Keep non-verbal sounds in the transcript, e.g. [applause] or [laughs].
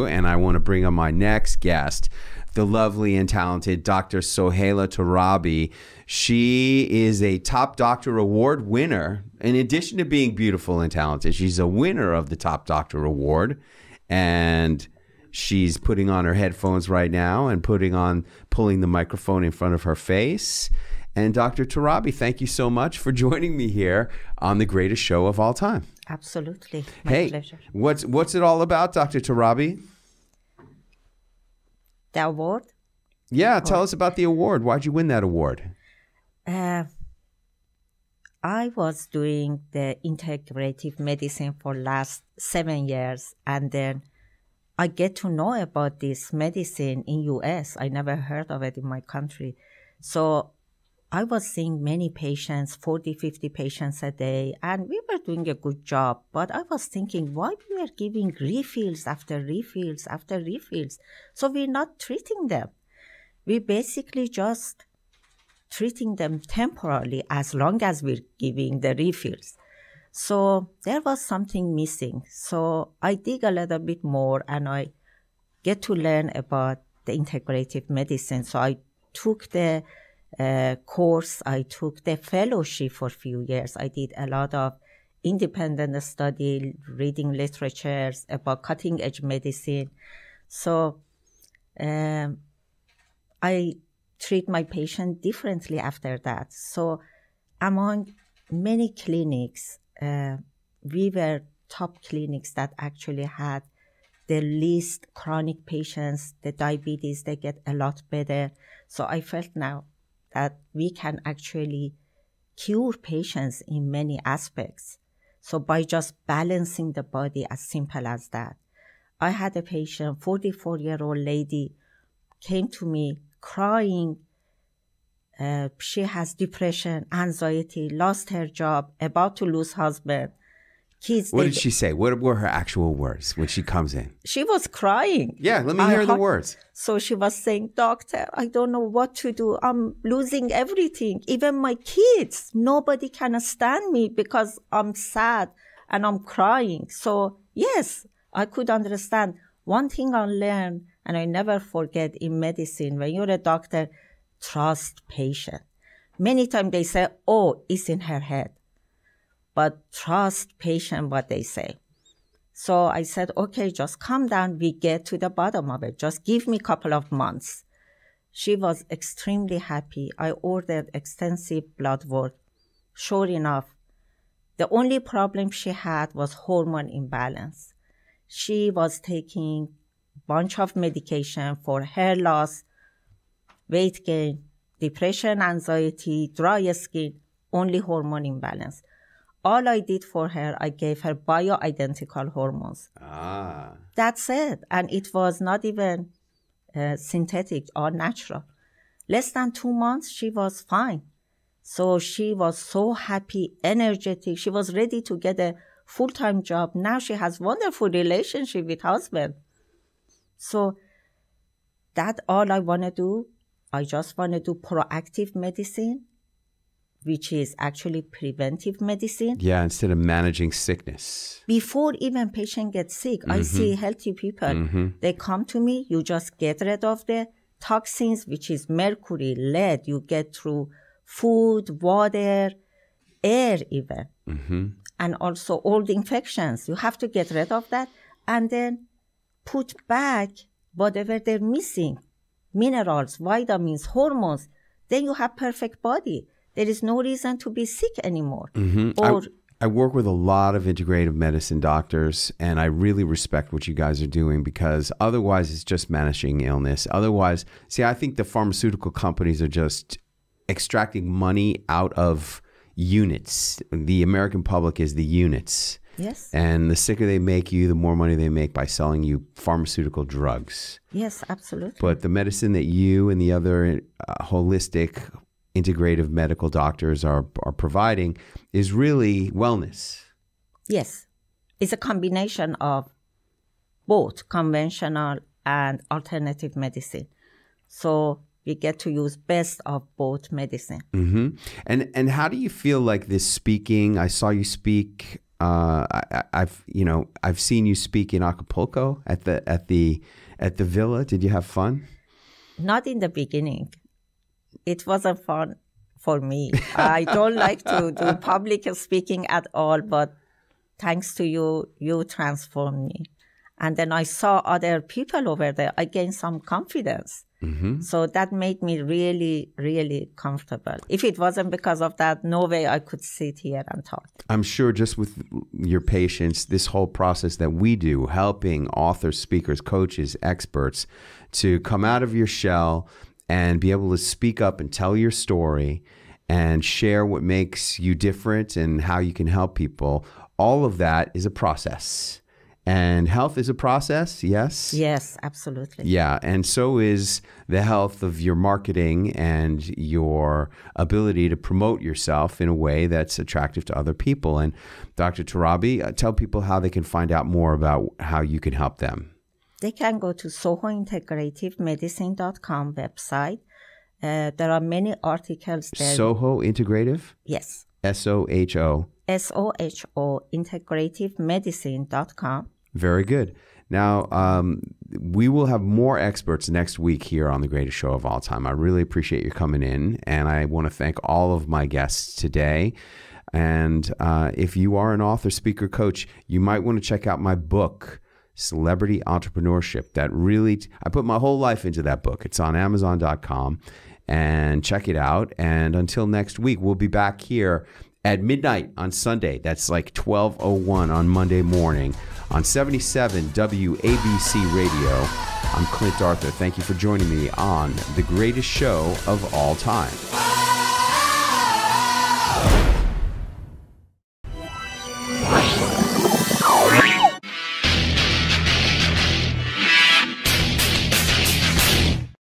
and I want to bring on my next guest, the lovely and talented Dr. Sohaila Tarabi. She is a top doctor award winner. In addition to being beautiful and talented, she's a winner of the top doctor award. And she's putting on her headphones right now and putting on, pulling the microphone in front of her face and Dr. Tarabi, thank you so much for [laughs] joining me here on the greatest show of all time. Absolutely. My hey, pleasure. What's what's it all about, Dr. Tarabi? The award? Yeah, the tell award. us about the award. Why'd you win that award? Uh, I was doing the integrative medicine for last seven years, and then I get to know about this medicine in US. I never heard of it in my country, so I was seeing many patients, 40, 50 patients a day, and we were doing a good job. But I was thinking why we are giving refills after refills after refills. So we're not treating them. We basically just treating them temporarily as long as we're giving the refills. So there was something missing. So I dig a little bit more and I get to learn about the integrative medicine. So I took the uh, course. I took the fellowship for a few years. I did a lot of independent study, reading literatures about cutting edge medicine. So um, I treat my patient differently after that. So among many clinics, uh, we were top clinics that actually had the least chronic patients, the diabetes, they get a lot better. So I felt now that we can actually cure patients in many aspects. So by just balancing the body as simple as that. I had a patient, 44 year old lady came to me crying. Uh, she has depression, anxiety, lost her job, about to lose husband kids. What did she say? What were her actual words when she comes in? She was crying. Yeah, let me I hear the words. So she was saying, Doctor, I don't know what to do. I'm losing everything, even my kids. Nobody can understand me because I'm sad and I'm crying. So, yes, I could understand. One thing I learned and I never forget in medicine when you're a doctor, trust patient. Many times they say, Oh, it's in her head but trust patient what they say. So I said, okay, just calm down. We get to the bottom of it. Just give me a couple of months. She was extremely happy. I ordered extensive blood work. Sure enough, the only problem she had was hormone imbalance. She was taking bunch of medication for hair loss, weight gain, depression, anxiety, dry skin, only hormone imbalance all I did for her, I gave her bioidentical hormones. Ah. That's it. And it was not even uh, synthetic or natural. Less than two months, she was fine. So she was so happy, energetic. She was ready to get a full-time job. Now she has wonderful relationship with husband. So that all I want to do. I just want to do proactive medicine which is actually preventive medicine. Yeah, instead of managing sickness. Before even patient gets sick, mm-hmm. I see healthy people. Mm-hmm. They come to me, you just get rid of the toxins, which is mercury, lead, you get through food, water, air even. Mm-hmm. And also old infections. You have to get rid of that and then put back whatever they're missing. Minerals, vitamins, hormones. Then you have perfect body there is no reason to be sick anymore. Mm -hmm. Or I, I work with a lot of integrative medicine doctors, and I really respect what you guys are doing because otherwise it's just managing illness. Otherwise, see, I think the pharmaceutical companies are just extracting money out of units. The American public is the units. Yes. And the sicker they make you, the more money they make by selling you pharmaceutical drugs. Yes, absolutely. But the medicine that you and the other uh, holistic integrative medical doctors are, are providing is really wellness. Yes. It's a combination of both conventional and alternative medicine. So we get to use best of both medicine. Mm -hmm. And and how do you feel like this speaking? I saw you speak. Uh, I, have you know I've seen you speak in Acapulco at the at the at the villa. Did you have fun? Not in the beginning it wasn't fun for me. I don't like to do public speaking at all, but thanks to you, you transformed me. And then I saw other people over there. I gained some confidence. Mm-hmm. So that made me really, really comfortable. If it wasn't because of that, no way I could sit here and talk. I'm sure just with your patience, this whole process that we do, helping authors, speakers, coaches, experts to come out of your shell and be able to speak up and tell your story and share what makes you different and how you can help people. All of that is a process. And health is a process, yes? Yes, absolutely. Yeah, and so is the health of your marketing and your ability to promote yourself in a way that's attractive to other people. And Dr. Tarabi, uh, tell people how they can find out more about how you can help them they can go to sohointegrativemedicine.com website. Uh, there are many articles there. Soho Integrative? Yes. S O H O. S O H O, integrativemedicine.com. Very good. Now, um, we will have more experts next week here on The Greatest Show of All Time. I really appreciate you coming in, and I want to thank all of my guests today. And uh, if you are an author, speaker, coach, you might want to check out my book. Celebrity Entrepreneurship. That really, t- I put my whole life into that book. It's on Amazon.com and check it out. And until next week, we'll be back here at midnight on Sunday. That's like 12.01 on Monday morning on 77 WABC Radio. I'm Clint Arthur. Thank you for joining me on the greatest show of all time.